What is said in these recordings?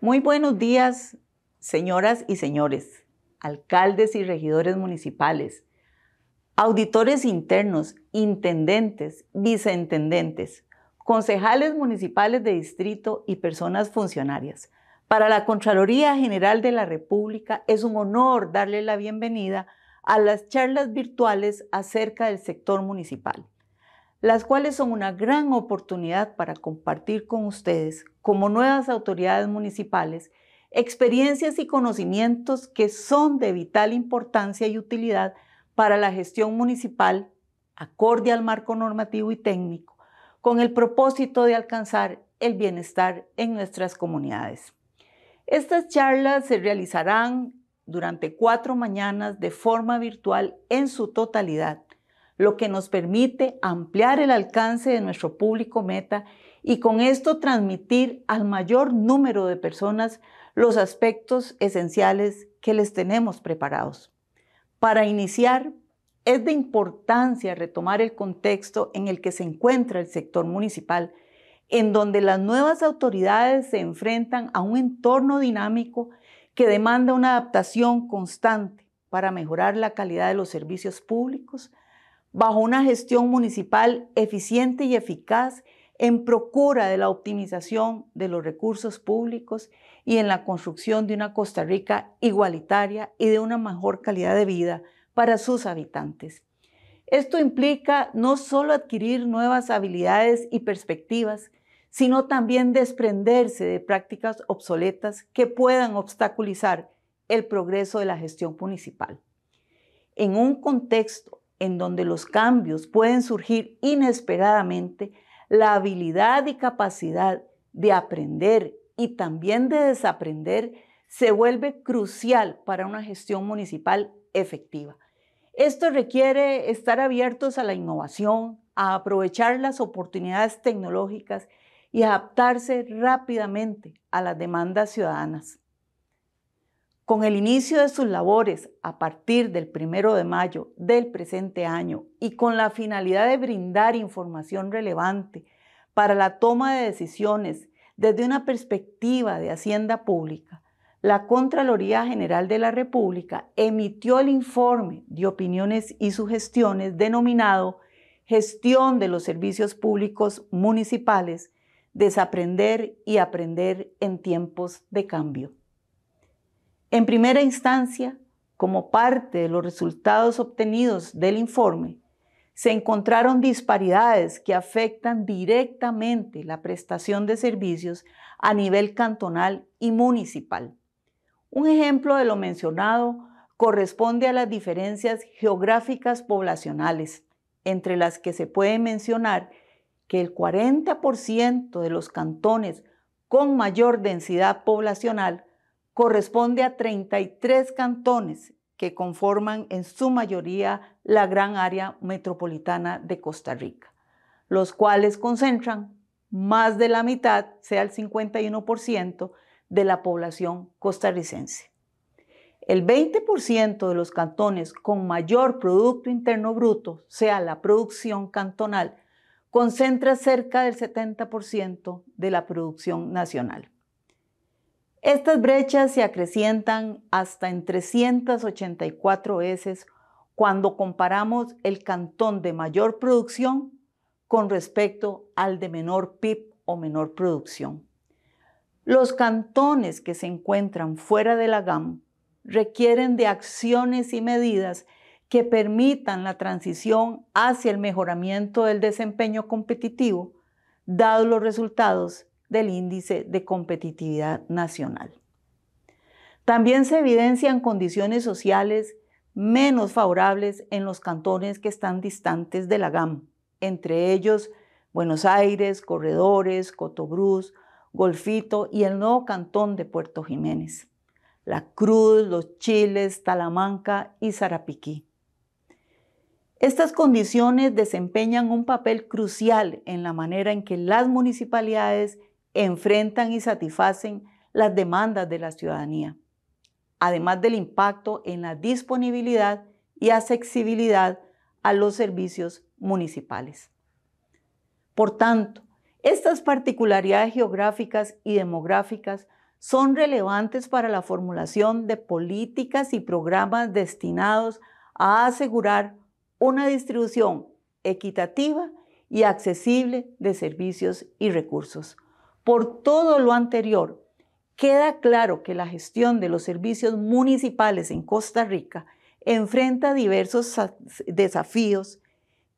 Muy buenos días, señoras y señores, alcaldes y regidores municipales, auditores internos, intendentes, viceintendentes, concejales municipales de distrito y personas funcionarias. Para la Contraloría General de la República es un honor darle la bienvenida a las charlas virtuales acerca del sector municipal las cuales son una gran oportunidad para compartir con ustedes, como nuevas autoridades municipales, experiencias y conocimientos que son de vital importancia y utilidad para la gestión municipal, acorde al marco normativo y técnico, con el propósito de alcanzar el bienestar en nuestras comunidades. Estas charlas se realizarán durante cuatro mañanas de forma virtual en su totalidad lo que nos permite ampliar el alcance de nuestro público meta y con esto transmitir al mayor número de personas los aspectos esenciales que les tenemos preparados. Para iniciar, es de importancia retomar el contexto en el que se encuentra el sector municipal, en donde las nuevas autoridades se enfrentan a un entorno dinámico que demanda una adaptación constante para mejorar la calidad de los servicios públicos, bajo una gestión municipal eficiente y eficaz en procura de la optimización de los recursos públicos y en la construcción de una Costa Rica igualitaria y de una mejor calidad de vida para sus habitantes. Esto implica no solo adquirir nuevas habilidades y perspectivas, sino también desprenderse de prácticas obsoletas que puedan obstaculizar el progreso de la gestión municipal. En un contexto en donde los cambios pueden surgir inesperadamente, la habilidad y capacidad de aprender y también de desaprender se vuelve crucial para una gestión municipal efectiva. Esto requiere estar abiertos a la innovación, a aprovechar las oportunidades tecnológicas y adaptarse rápidamente a las demandas ciudadanas. Con el inicio de sus labores a partir del 1 de mayo del presente año y con la finalidad de brindar información relevante para la toma de decisiones desde una perspectiva de hacienda pública, la Contraloría General de la República emitió el informe de opiniones y sugestiones denominado Gestión de los Servicios Públicos Municipales, Desaprender y Aprender en tiempos de cambio. En primera instancia, como parte de los resultados obtenidos del informe, se encontraron disparidades que afectan directamente la prestación de servicios a nivel cantonal y municipal. Un ejemplo de lo mencionado corresponde a las diferencias geográficas poblacionales, entre las que se puede mencionar que el 40% de los cantones con mayor densidad poblacional corresponde a 33 cantones que conforman en su mayoría la gran área metropolitana de Costa Rica, los cuales concentran más de la mitad, sea el 51%, de la población costarricense. El 20% de los cantones con mayor Producto Interno Bruto, sea la producción cantonal, concentra cerca del 70% de la producción nacional. Estas brechas se acrecientan hasta en 384 veces cuando comparamos el cantón de mayor producción con respecto al de menor PIB o menor producción. Los cantones que se encuentran fuera de la GAM requieren de acciones y medidas que permitan la transición hacia el mejoramiento del desempeño competitivo, dados los resultados del índice de competitividad nacional. También se evidencian condiciones sociales menos favorables en los cantones que están distantes de la GAM, entre ellos Buenos Aires, Corredores, Cotobruz, Golfito y el nuevo cantón de Puerto Jiménez, La Cruz, Los Chiles, Talamanca y Zarapiquí. Estas condiciones desempeñan un papel crucial en la manera en que las municipalidades enfrentan y satisfacen las demandas de la ciudadanía, además del impacto en la disponibilidad y accesibilidad a los servicios municipales. Por tanto, estas particularidades geográficas y demográficas son relevantes para la formulación de políticas y programas destinados a asegurar una distribución equitativa y accesible de servicios y recursos. Por todo lo anterior, queda claro que la gestión de los servicios municipales en Costa Rica enfrenta diversos desafíos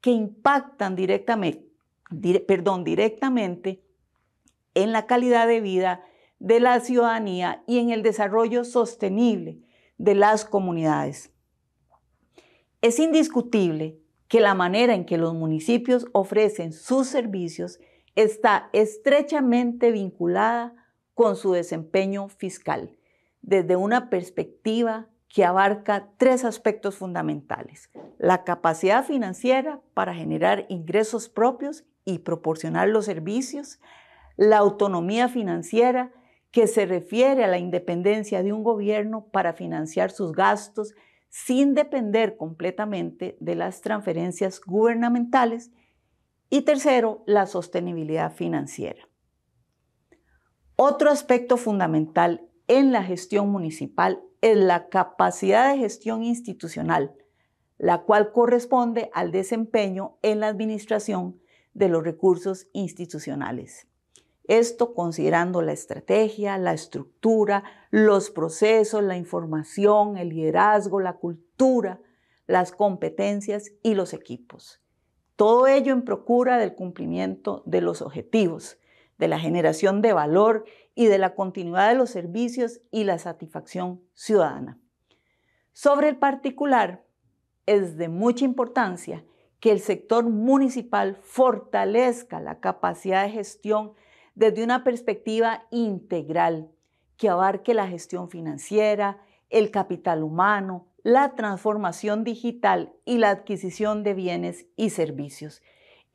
que impactan directamente, perdón, directamente en la calidad de vida de la ciudadanía y en el desarrollo sostenible de las comunidades. Es indiscutible que la manera en que los municipios ofrecen sus servicios está estrechamente vinculada con su desempeño fiscal, desde una perspectiva que abarca tres aspectos fundamentales. La capacidad financiera para generar ingresos propios y proporcionar los servicios, la autonomía financiera, que se refiere a la independencia de un gobierno para financiar sus gastos sin depender completamente de las transferencias gubernamentales y tercero, la sostenibilidad financiera. Otro aspecto fundamental en la gestión municipal es la capacidad de gestión institucional, la cual corresponde al desempeño en la administración de los recursos institucionales. Esto considerando la estrategia, la estructura, los procesos, la información, el liderazgo, la cultura, las competencias y los equipos. Todo ello en procura del cumplimiento de los objetivos, de la generación de valor y de la continuidad de los servicios y la satisfacción ciudadana. Sobre el particular, es de mucha importancia que el sector municipal fortalezca la capacidad de gestión desde una perspectiva integral que abarque la gestión financiera, el capital humano, la transformación digital y la adquisición de bienes y servicios,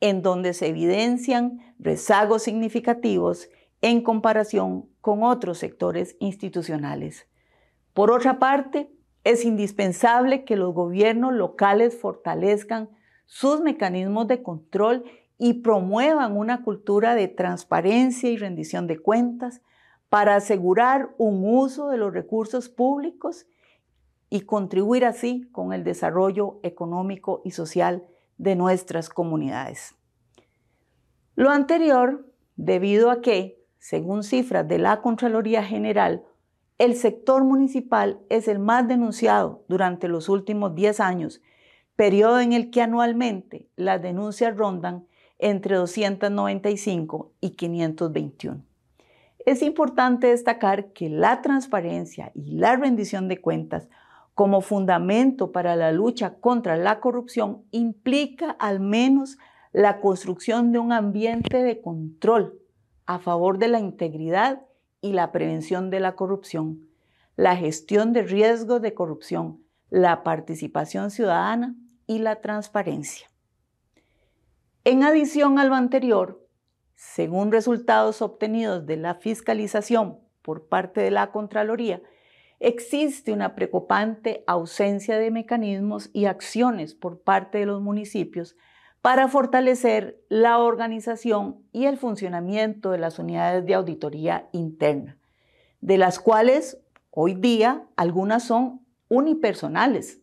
en donde se evidencian rezagos significativos en comparación con otros sectores institucionales. Por otra parte, es indispensable que los gobiernos locales fortalezcan sus mecanismos de control y promuevan una cultura de transparencia y rendición de cuentas para asegurar un uso de los recursos públicos y contribuir así con el desarrollo económico y social de nuestras comunidades. Lo anterior, debido a que, según cifras de la Contraloría General, el sector municipal es el más denunciado durante los últimos 10 años, periodo en el que anualmente las denuncias rondan entre 295 y 521. Es importante destacar que la transparencia y la rendición de cuentas como fundamento para la lucha contra la corrupción implica al menos la construcción de un ambiente de control a favor de la integridad y la prevención de la corrupción, la gestión de riesgos de corrupción, la participación ciudadana y la transparencia. En adición a lo anterior, según resultados obtenidos de la fiscalización por parte de la Contraloría, existe una preocupante ausencia de mecanismos y acciones por parte de los municipios para fortalecer la organización y el funcionamiento de las unidades de auditoría interna, de las cuales hoy día algunas son unipersonales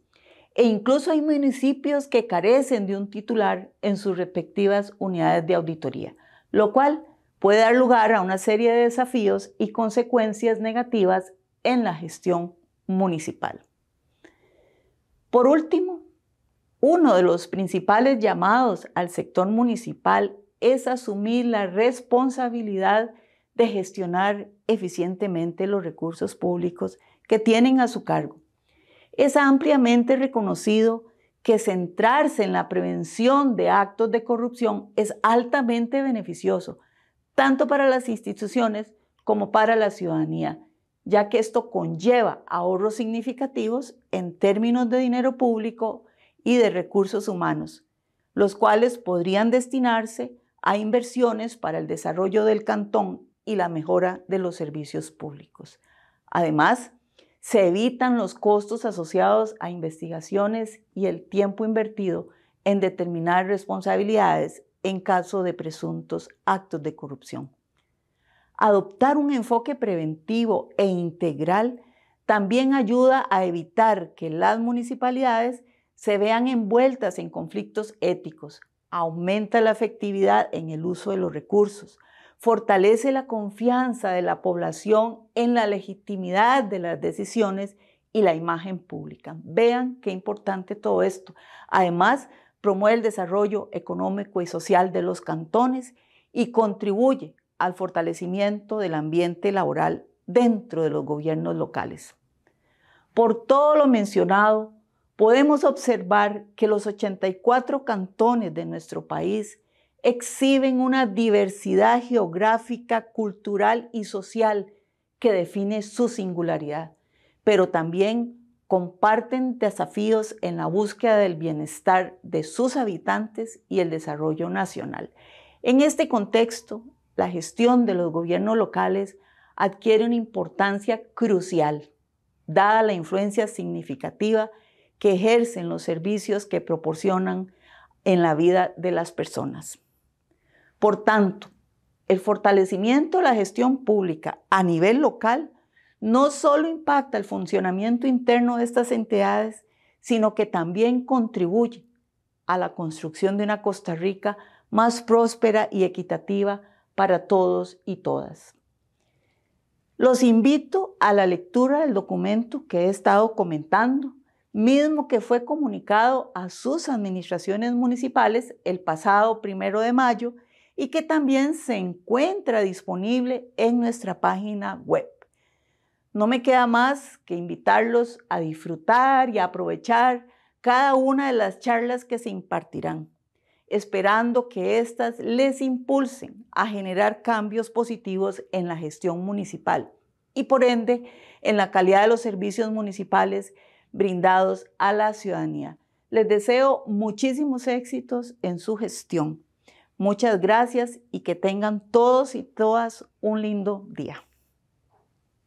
e incluso hay municipios que carecen de un titular en sus respectivas unidades de auditoría, lo cual puede dar lugar a una serie de desafíos y consecuencias negativas en la gestión municipal. Por último, uno de los principales llamados al sector municipal es asumir la responsabilidad de gestionar eficientemente los recursos públicos que tienen a su cargo. Es ampliamente reconocido que centrarse en la prevención de actos de corrupción es altamente beneficioso, tanto para las instituciones como para la ciudadanía, ya que esto conlleva ahorros significativos en términos de dinero público y de recursos humanos, los cuales podrían destinarse a inversiones para el desarrollo del cantón y la mejora de los servicios públicos. Además, se evitan los costos asociados a investigaciones y el tiempo invertido en determinar responsabilidades en caso de presuntos actos de corrupción. Adoptar un enfoque preventivo e integral también ayuda a evitar que las municipalidades se vean envueltas en conflictos éticos, aumenta la efectividad en el uso de los recursos, fortalece la confianza de la población en la legitimidad de las decisiones y la imagen pública. Vean qué importante todo esto. Además, promueve el desarrollo económico y social de los cantones y contribuye al fortalecimiento del ambiente laboral dentro de los gobiernos locales. Por todo lo mencionado, podemos observar que los 84 cantones de nuestro país exhiben una diversidad geográfica, cultural y social que define su singularidad, pero también comparten desafíos en la búsqueda del bienestar de sus habitantes y el desarrollo nacional. En este contexto, la gestión de los gobiernos locales adquiere una importancia crucial, dada la influencia significativa que ejercen los servicios que proporcionan en la vida de las personas. Por tanto, el fortalecimiento de la gestión pública a nivel local no solo impacta el funcionamiento interno de estas entidades, sino que también contribuye a la construcción de una Costa Rica más próspera y equitativa para todos y todas. Los invito a la lectura del documento que he estado comentando, mismo que fue comunicado a sus administraciones municipales el pasado primero de mayo y que también se encuentra disponible en nuestra página web. No me queda más que invitarlos a disfrutar y aprovechar cada una de las charlas que se impartirán esperando que éstas les impulsen a generar cambios positivos en la gestión municipal y por ende en la calidad de los servicios municipales brindados a la ciudadanía. Les deseo muchísimos éxitos en su gestión. Muchas gracias y que tengan todos y todas un lindo día.